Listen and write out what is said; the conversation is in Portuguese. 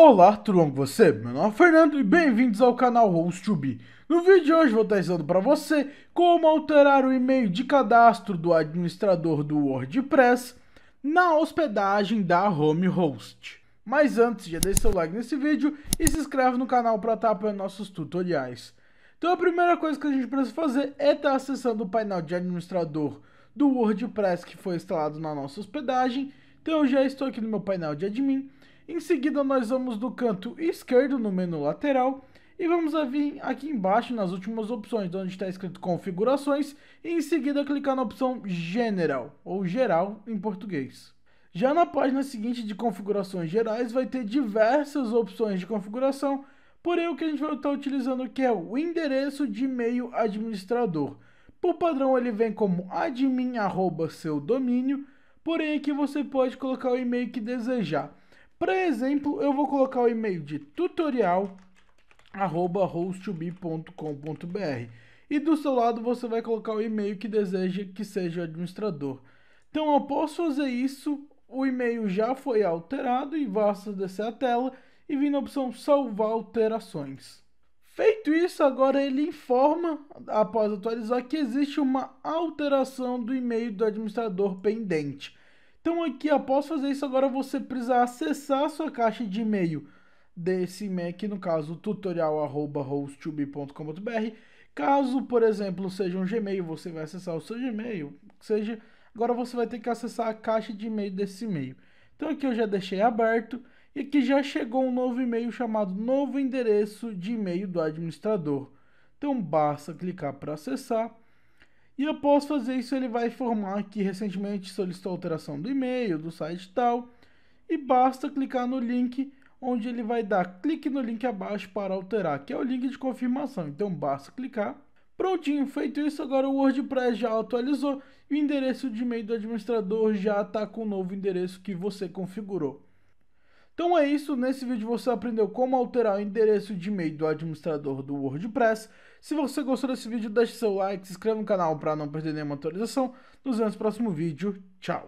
Olá, tudo bom com você? Meu nome é Fernando e bem-vindos ao canal host No vídeo de hoje vou estar ensinando para você como alterar o e-mail de cadastro do administrador do WordPress na hospedagem da Home Host. Mas antes, já deixa seu like nesse vídeo e se inscreve no canal para estar apoiando nossos tutoriais. Então a primeira coisa que a gente precisa fazer é estar acessando o painel de administrador do WordPress que foi instalado na nossa hospedagem. Então eu já estou aqui no meu painel de admin em seguida, nós vamos do canto esquerdo no menu lateral e vamos vir aqui embaixo nas últimas opções, onde está escrito configurações, e em seguida clicar na opção general, ou geral em português. Já na página seguinte de configurações gerais vai ter diversas opções de configuração, porém o que a gente vai estar utilizando aqui é o endereço de e-mail administrador. Por padrão ele vem como admin arroba seu domínio, porém aqui você pode colocar o e-mail que desejar. Para exemplo, eu vou colocar o e-mail de tutorial arroba e do seu lado você vai colocar o e-mail que deseja que seja o administrador. Então, após fazer isso, o e-mail já foi alterado e basta descer a tela e vir na opção salvar alterações. Feito isso, agora ele informa, após atualizar, que existe uma alteração do e-mail do administrador pendente. Então aqui, após fazer isso, agora você precisa acessar a sua caixa de e-mail desse Mac, no caso tutorialhost Caso, por exemplo, seja um Gmail, você vai acessar o seu Gmail, seja, agora você vai ter que acessar a caixa de e-mail desse e-mail. Então aqui eu já deixei aberto e aqui já chegou um novo e-mail chamado novo endereço de e-mail do administrador. Então basta clicar para acessar. E após fazer isso, ele vai informar que recentemente solicitou alteração do e-mail, do site e tal. E basta clicar no link onde ele vai dar clique no link abaixo para alterar, que é o link de confirmação. Então basta clicar. Prontinho, feito isso, agora o WordPress já atualizou e o endereço de e-mail do administrador já está com o novo endereço que você configurou. Então é isso, nesse vídeo você aprendeu como alterar o endereço de e-mail do administrador do WordPress. Se você gostou desse vídeo, deixe seu like, se inscreva no canal para não perder nenhuma atualização. Nos vemos no próximo vídeo, tchau!